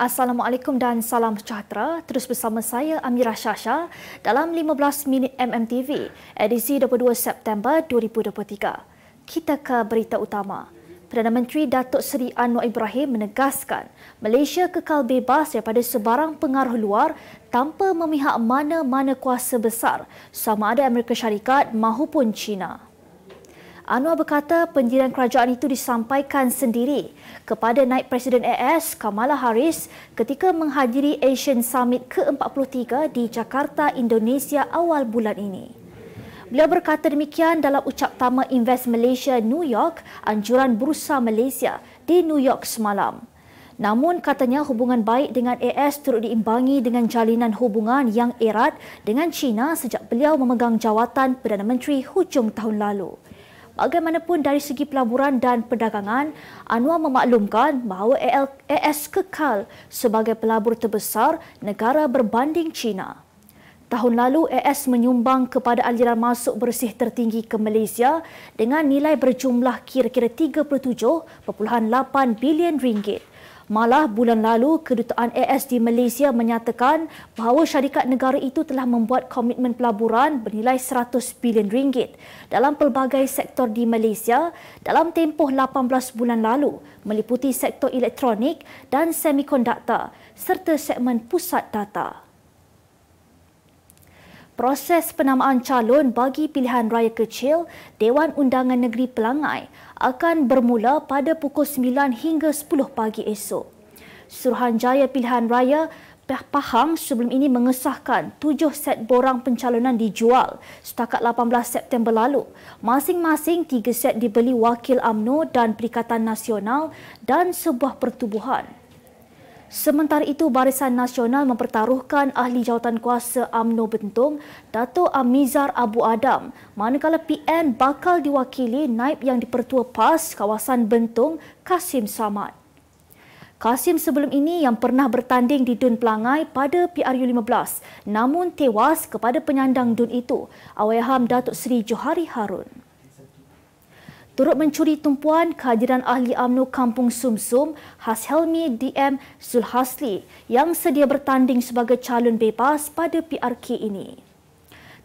Assalamualaikum dan salam sejahtera. Terus bersama saya Amira Syasha dalam 15 minit MMTV edisi 22 September 2023. Kita ke berita utama. Perdana Menteri Datuk Seri Anwar Ibrahim menegaskan Malaysia kekal bebas daripada sebarang pengaruh luar tanpa memihak mana-mana kuasa besar sama ada Amerika Syarikat maupun China. Anwar berkata penjiran kerajaan itu disampaikan sendiri kepada Naib Presiden AS Kamala Harris ketika menghadiri Asian Summit ke-43 di Jakarta, Indonesia awal bulan ini. Beliau berkata demikian dalam ucap tama Invest Malaysia New York, anjuran Bursa Malaysia di New York semalam. Namun katanya hubungan baik dengan AS turut diimbangi dengan jalinan hubungan yang erat dengan China sejak beliau memegang jawatan Perdana Menteri hujung tahun lalu. Bagaimanapun dari segi pelaburan dan perdagangan, Anwar memaklumkan bahawa AS kekal sebagai pelabur terbesar negara berbanding China. Tahun lalu, AS menyumbang kepada aliran masuk bersih tertinggi ke Malaysia dengan nilai berjumlah kira-kira 37.8 bilion ringgit. Malah bulan lalu kedutaan AS di Malaysia menyatakan bahawa syarikat negara itu telah membuat komitmen pelaburan bernilai 100 bilion ringgit dalam pelbagai sektor di Malaysia dalam tempoh 18 bulan lalu meliputi sektor elektronik dan semikonduktor serta segmen pusat data proses penamaan calon bagi pilihan raya kecil Dewan Undangan Negeri Pelangai akan bermula pada pukul 9 hingga 10 pagi esok. Suruhanjaya Pilihan Raya Pahang sebelum ini mengesahkan tujuh set borang pencalonan dijual setakat 18 September lalu. Masing-masing tiga set dibeli wakil AMNO dan Perikatan Nasional dan sebuah pertubuhan. Sementara itu, Barisan Nasional mempertaruhkan ahli jawatan kuasa UMNO Bentong, Dato' Amizar Abu Adam, manakala PN bakal diwakili naib yang dipertua PAS kawasan Bentong, Kasim Samad. Kasim sebelum ini yang pernah bertanding di Dun Pelangai pada PRU15 namun tewas kepada penyandang Dun itu, Awaiham Datuk Seri Johari Harun turut mencuri tumpuan kehadiran ahli UMNO Kampung Sumsum, Hashelmi DM Sulhasli yang sedia bertanding sebagai calon bebas pada PRK ini.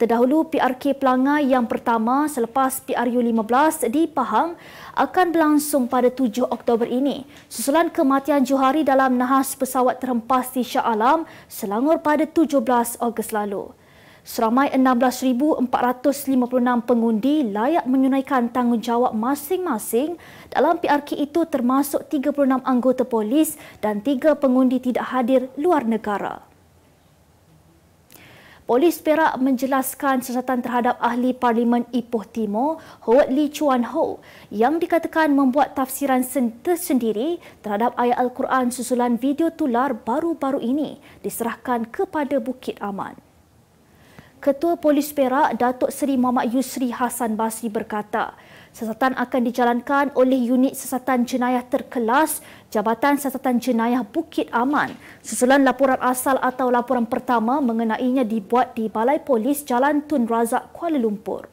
Terdahulu PRK Pelangai yang pertama selepas PRU 15 di Pahang akan berlangsung pada 7 Oktober ini. Susulan kematian Johari dalam nahas pesawat terhempas di Shah Alam, Selangor pada 17 Ogos lalu. Seramai 16,456 pengundi layak menyunaikan tanggungjawab masing-masing dalam PRK itu termasuk 36 anggota polis dan 3 pengundi tidak hadir luar negara. Polis Perak menjelaskan siasatan terhadap Ahli Parlimen Ipoh Timur, Howard Lee Chuan Ho, yang dikatakan membuat tafsiran tersendiri terhadap ayat Al-Quran susulan video tular baru-baru ini diserahkan kepada Bukit Aman. Ketua Polis Perak Datuk Seri Muhammad Yusri Hasan Basri berkata, sesatan akan dijalankan oleh unit sesatan jenayah terkelas Jabatan Sesatan Jenayah Bukit Aman. Susulan laporan asal atau laporan pertama mengenainya dibuat di Balai Polis Jalan Tun Razak Kuala Lumpur.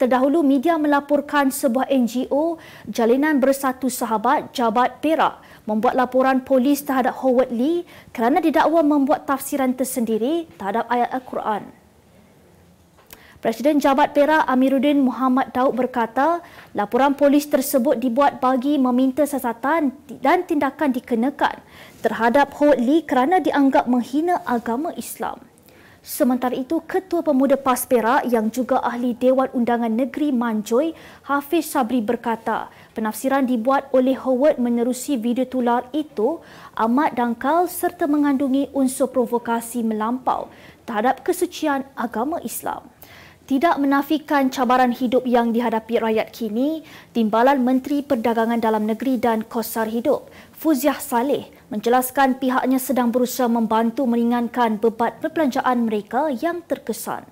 Terdahulu media melaporkan sebuah NGO Jalinan Bersatu Sahabat Jabat Perak membuat laporan polis terhadap Howard Lee kerana didakwa membuat tafsiran tersendiri terhadap ayat Al-Quran. Presiden Jabat Perak Amiruddin Muhammad Daud berkata, laporan polis tersebut dibuat bagi meminta sasatan dan tindakan dikenakan terhadap Howard Lee kerana dianggap menghina agama Islam. Sementara itu, Ketua Pemuda PAS Perak yang juga ahli Dewan Undangan Negeri Manjoy, Hafiz Sabri berkata, penafsiran dibuat oleh Howard menerusi video tular itu amat dangkal serta mengandungi unsur provokasi melampau terhadap kesucian agama Islam. Tidak menafikan cabaran hidup yang dihadapi rakyat kini, Timbalan Menteri Perdagangan Dalam Negeri dan Kosar Hidup, Fuziah Saleh, menjelaskan pihaknya sedang berusaha membantu meringankan beban perbelanjaan mereka yang terkesan.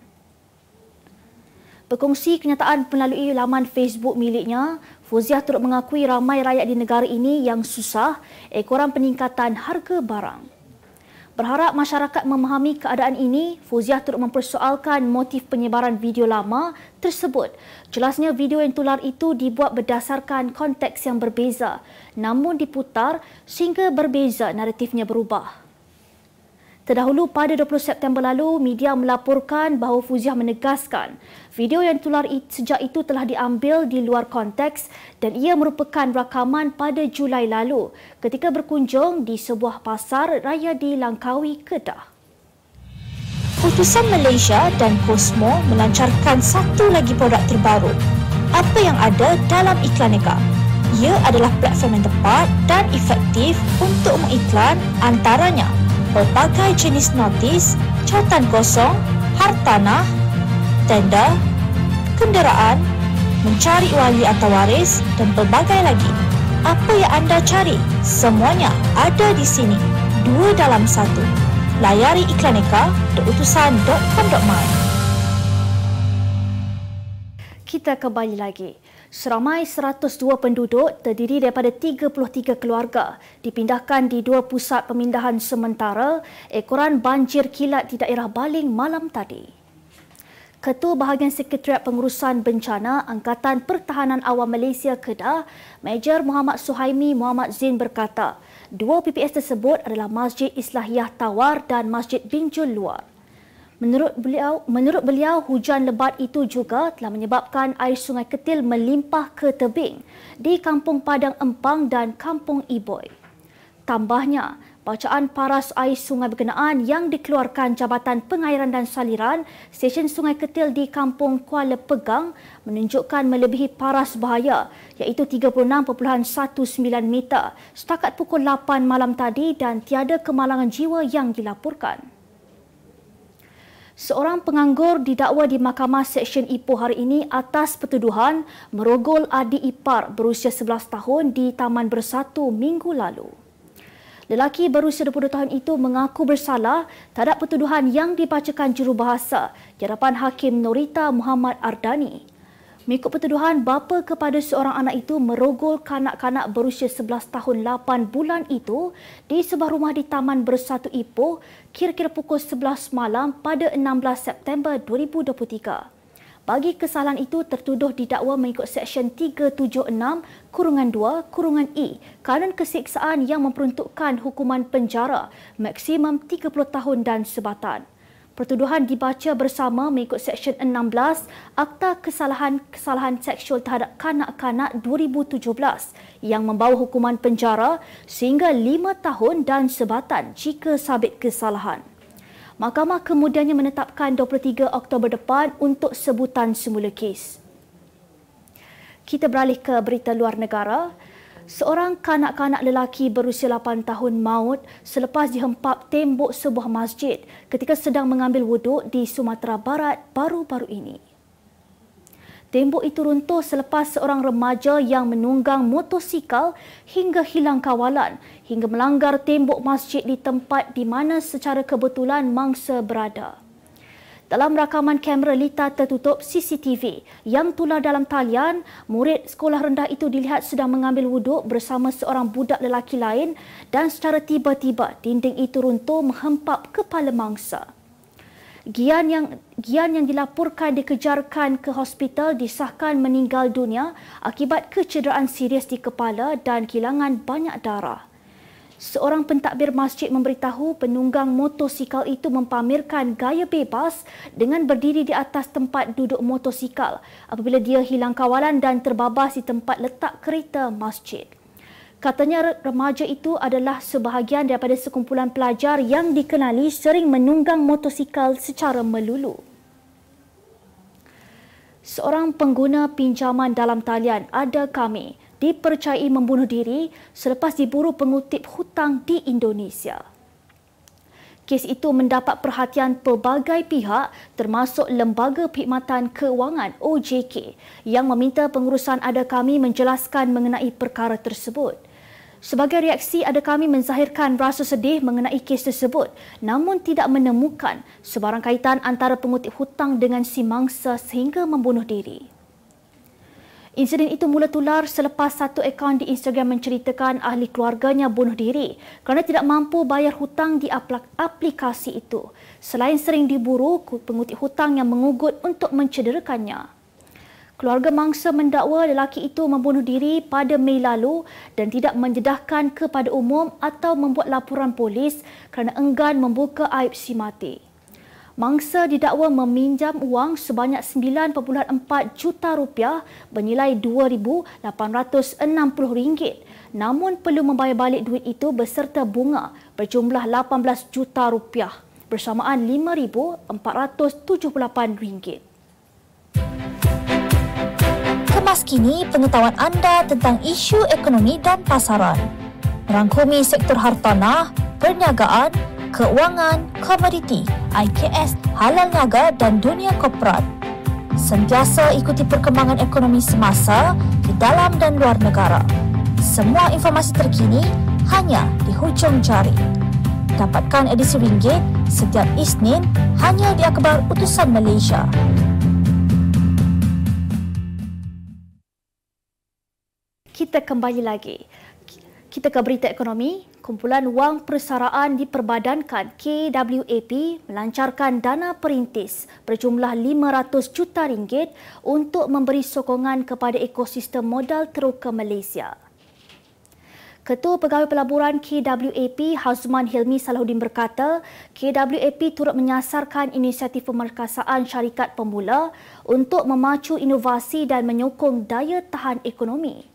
Berkongsi kenyataan melalui laman Facebook miliknya, Fuziah turut mengakui ramai rakyat di negara ini yang susah ekoran peningkatan harga barang. Berharap masyarakat memahami keadaan ini, Fuziah turut mempersoalkan motif penyebaran video lama tersebut. Jelasnya video yang tular itu dibuat berdasarkan konteks yang berbeza, namun diputar sehingga berbeza naratifnya berubah. Terdahulu pada 20 September lalu, media melaporkan bahawa Fuziah menegaskan video yang ditular sejak itu telah diambil di luar konteks dan ia merupakan rakaman pada Julai lalu ketika berkunjung di sebuah pasar raya di Langkawi, Kedah. Putusan Malaysia dan Cosmo melancarkan satu lagi produk terbaru. Apa yang ada dalam iklan negara? Ia adalah platform yang tepat dan efektif untuk mengiklan antaranya pelbagai jenis notis, catatan kosong, hartanah, tenda, kenderaan, mencari wali atau waris dan pelbagai lagi. Apa yang anda cari, semuanya ada di sini. Dua dalam satu. Layari iklan Eka, deutusan.com.my Kita kembali lagi seramai 102 penduduk terdiri daripada 33 keluarga dipindahkan di dua pusat pemindahan sementara ekoran banjir kilat di daerah Baling malam tadi. Ketua Bahagian Sekretariat Pengurusan Bencana Angkatan Pertahanan Awam Malaysia Kedah, Major Muhammad Suhaimi Muhammad Zin berkata, dua PPS tersebut adalah Masjid Islahiyah Tawar dan Masjid Binjul Luar. Menurut beliau, menurut beliau hujan lebat itu juga telah menyebabkan air sungai ketil melimpah ke tebing di Kampung Padang Empang dan Kampung Iboy. Tambahnya, bacaan paras air sungai berkenaan yang dikeluarkan Jabatan Pengairan dan Saliran Stesen Sungai Ketil di Kampung Kuala Pegang menunjukkan melebihi paras bahaya iaitu 36.19 meter setakat pukul 8 malam tadi dan tiada kemalangan jiwa yang dilaporkan. Seorang penganggur didakwa di Mahkamah Seksyen Ipoh hari ini atas pertuduhan merogol adik ipar berusia 11 tahun di Taman Bersatu minggu lalu. Lelaki berusia 20 tahun itu mengaku bersalah terhadap pertuduhan yang dibacakan jurubahasa di hadapan Hakim Norita Muhammad Ardani. Mengikut pertuduhan, bapa kepada seorang anak itu merogol kanak-kanak berusia 11 tahun 8 bulan itu di sebuah rumah di Taman Bersatu Ipoh kira-kira pukul 11 malam pada 16 September 2023. Bagi kesalahan itu tertuduh didakwa mengikut seksyen 376 kurungan 2 kurungan E kanun kesiksaan yang memperuntukkan hukuman penjara maksimum 30 tahun dan sebatan. Pertuduhan dibaca bersama mengikut Seksyen 16 Akta Kesalahan-Kesalahan Seksual Terhadap Kanak-Kanak 2017 yang membawa hukuman penjara sehingga 5 tahun dan sebatan jika sabit kesalahan. Mahkamah kemudiannya menetapkan 23 Oktober depan untuk sebutan semula kes. Kita beralih ke berita luar negara seorang kanak-kanak lelaki berusia 8 tahun maut selepas dihempap tembok sebuah masjid ketika sedang mengambil wuduk di Sumatera Barat baru-baru ini. Tembok itu runtuh selepas seorang remaja yang menunggang motosikal hingga hilang kawalan hingga melanggar tembok masjid di tempat di mana secara kebetulan mangsa berada dalam rakaman kamera lita tertutup CCTV yang tular dalam talian, murid sekolah rendah itu dilihat sedang mengambil wuduk bersama seorang budak lelaki lain dan secara tiba-tiba dinding itu runtuh menghempap kepala mangsa. Gian yang Gian yang dilaporkan dikejarkan ke hospital disahkan meninggal dunia akibat kecederaan serius di kepala dan kehilangan banyak darah seorang pentadbir masjid memberitahu penunggang motosikal itu mempamerkan gaya bebas dengan berdiri di atas tempat duduk motosikal apabila dia hilang kawalan dan terbabas di tempat letak kereta masjid. Katanya remaja itu adalah sebahagian daripada sekumpulan pelajar yang dikenali sering menunggang motosikal secara melulu. Seorang pengguna pinjaman dalam talian ada kami dipercayai membunuh diri selepas diburu pengutip hutang di Indonesia. Kes itu mendapat perhatian pelbagai pihak termasuk Lembaga Perkhidmatan Kewangan OJK yang meminta pengurusan ada kami menjelaskan mengenai perkara tersebut. Sebagai reaksi, ada kami menzahirkan rasa sedih mengenai kes tersebut namun tidak menemukan sebarang kaitan antara pengutip hutang dengan si mangsa sehingga membunuh diri. Insiden itu mula tular selepas satu akaun di Instagram menceritakan ahli keluarganya bunuh diri kerana tidak mampu bayar hutang di aplikasi itu. Selain sering diburu, pengutip hutang yang mengugut untuk mencederakannya. Keluarga mangsa mendakwa lelaki itu membunuh diri pada Mei lalu dan tidak menjedahkan kepada umum atau membuat laporan polis kerana enggan membuka aib si mati mangsa didakwa meminjam wang sebanyak 9.4 juta rupiah bernilai rm ringgit. namun perlu membayar balik duit itu beserta bunga berjumlah 18 juta rupiah bersamaan RM5,478. Kemas kini pengetahuan anda tentang isu ekonomi dan pasaran. Rangkumi sektor hartanah, perniagaan, keuangan, komoditi, IKS, halal niaga dan dunia korporat. Sentiasa ikuti perkembangan ekonomi semasa di dalam dan luar negara. Semua informasi terkini hanya di hujung jari. Dapatkan edisi ringgit setiap Isnin hanya di Akhbar Utusan Malaysia. Kita kembali lagi. Kita ke berita ekonomi. Kumpulan Wang Persaraan Diperbadankan KWAP melancarkan dana perintis berjumlah 500 juta ringgit untuk memberi sokongan kepada ekosistem modal teruka Malaysia. Ketua Pegawai Pelaburan KWAP Hazman Hilmi Salahuddin berkata, KWAP turut menyasarkan inisiatif pemerkasaan syarikat pemula untuk memacu inovasi dan menyokong daya tahan ekonomi.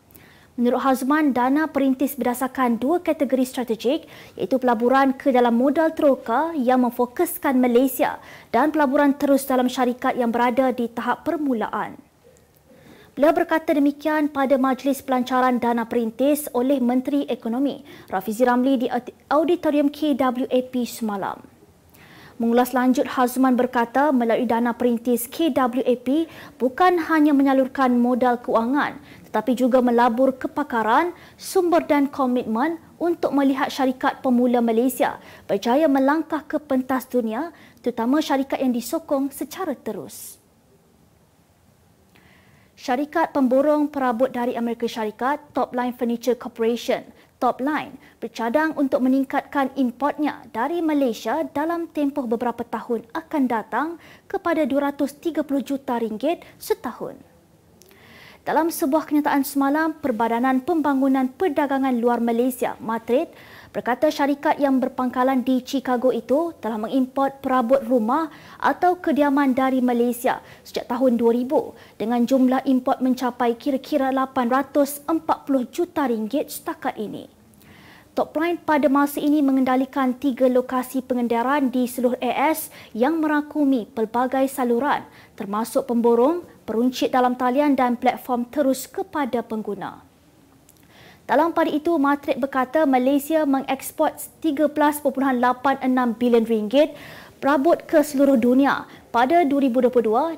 Menurut Hazman, dana perintis berdasarkan dua kategori strategik iaitu pelaburan ke dalam modal teroka yang memfokuskan Malaysia dan pelaburan terus dalam syarikat yang berada di tahap permulaan. Beliau berkata demikian pada majlis pelancaran dana perintis oleh Menteri Ekonomi Rafizi Ramli di auditorium KWAP semalam. Mengulas lanjut, Hazman berkata melalui dana perintis KWAP bukan hanya menyalurkan modal kewangan tetapi juga melabur kepakaran, sumber dan komitmen untuk melihat syarikat pemula Malaysia berjaya melangkah ke pentas dunia, terutama syarikat yang disokong secara terus. Syarikat pemborong perabot dari Amerika Syarikat, Topline Furniture Corporation, Topline, bercadang untuk meningkatkan importnya dari Malaysia dalam tempoh beberapa tahun akan datang kepada 230 juta ringgit setahun. Dalam sebuah kenyataan semalam, Perbadanan Pembangunan Perdagangan Luar Malaysia, Matrid, berkata syarikat yang berpangkalan di Chicago itu telah mengimport perabot rumah atau kediaman dari Malaysia sejak tahun 2000 dengan jumlah import mencapai kira-kira 840 juta ringgit setakat ini. Topline pada masa ini mengendalikan tiga lokasi pengendaraan di seluruh AS yang merakumi pelbagai saluran termasuk pemborong, peruncit dalam talian dan platform terus kepada pengguna. Dalam pada itu, Matrik berkata Malaysia mengeksport 13.86 bilion ringgit perabot ke seluruh dunia pada 2022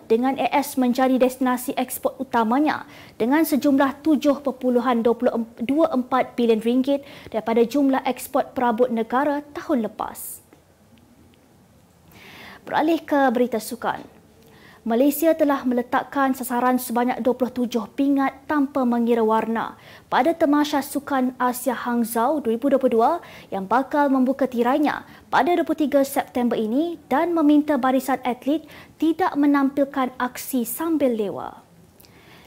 dengan AS menjadi destinasi ekspor utamanya dengan sejumlah 7.24 bilion ringgit daripada jumlah ekspor perabot negara tahun lepas. Beralih ke berita sukan. Malaysia telah meletakkan sasaran sebanyak 27 pingat tanpa mengira warna pada Temasha Sukan Asia Hangzhou 2022 yang bakal membuka tirainya pada 23 September ini dan meminta barisan atlet tidak menampilkan aksi sambil lewa.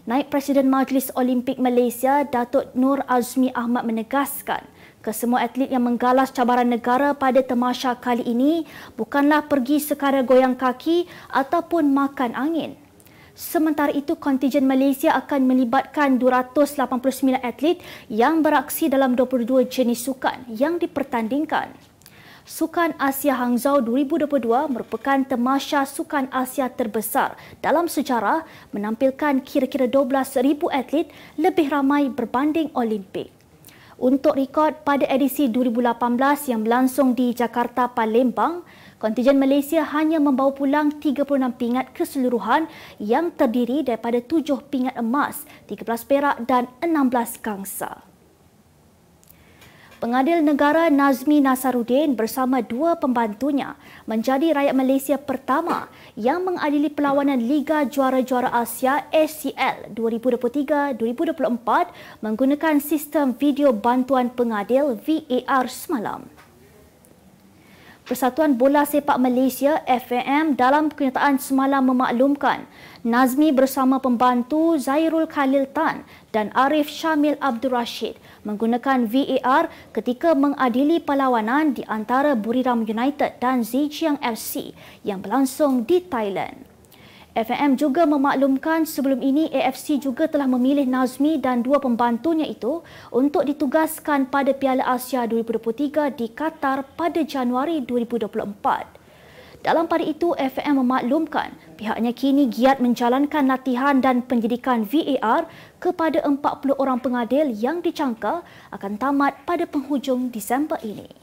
Naib Presiden Majlis Olimpik Malaysia, Datuk Nur Azmi Ahmad menegaskan, Kesemua atlet yang menggalas cabaran negara pada temasha kali ini bukanlah pergi sekara goyang kaki ataupun makan angin. Sementara itu, kontijen Malaysia akan melibatkan 289 atlet yang beraksi dalam 22 jenis sukan yang dipertandingkan. Sukan Asia Hangzhou 2022 merupakan temasha sukan Asia terbesar dalam sejarah menampilkan kira-kira 12,000 atlet lebih ramai berbanding Olimpik untuk rekod pada edisi 2018 yang berlangsung di Jakarta Palembang, kontijen Malaysia hanya membawa pulang 36 pingat keseluruhan yang terdiri daripada 7 pingat emas, 13 perak dan 16 kangsa. Pengadil Negara Nazmi Nasaruddin bersama dua pembantunya menjadi rakyat Malaysia pertama yang mengadili perlawanan Liga Juara-Juara Asia ACL 2023-2024 menggunakan sistem video bantuan pengadil VAR semalam. Persatuan Bola Sepak Malaysia FAM dalam kenyataan semalam memaklumkan Nazmi bersama pembantu Zairul Khalil Tan dan Arif Syamil Abdul Rashid menggunakan VAR ketika mengadili perlawanan di antara Buriram United dan Zhejiang FC yang berlangsung di Thailand. FM juga memaklumkan sebelum ini AFC juga telah memilih Nazmi dan dua pembantunya itu untuk ditugaskan pada Piala Asia 2023 di Qatar pada Januari 2024. Dalam pada itu, FM memaklumkan pihaknya kini giat menjalankan latihan dan penyidikan VAR kepada 40 orang pengadil yang dicangka akan tamat pada penghujung Disember ini.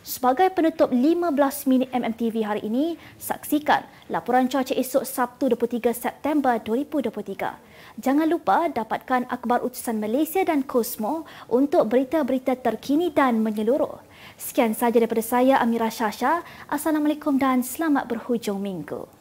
Sebagai penutup 15 minit MMTV hari ini, saksikan laporan cuaca esok Sabtu 23 September 2023. Jangan lupa dapatkan akhbar utusan Malaysia dan Kosmo untuk berita-berita terkini dan menyeluruh. Sekian sahaja daripada saya Amira Syasha. Assalamualaikum dan selamat berhujung minggu.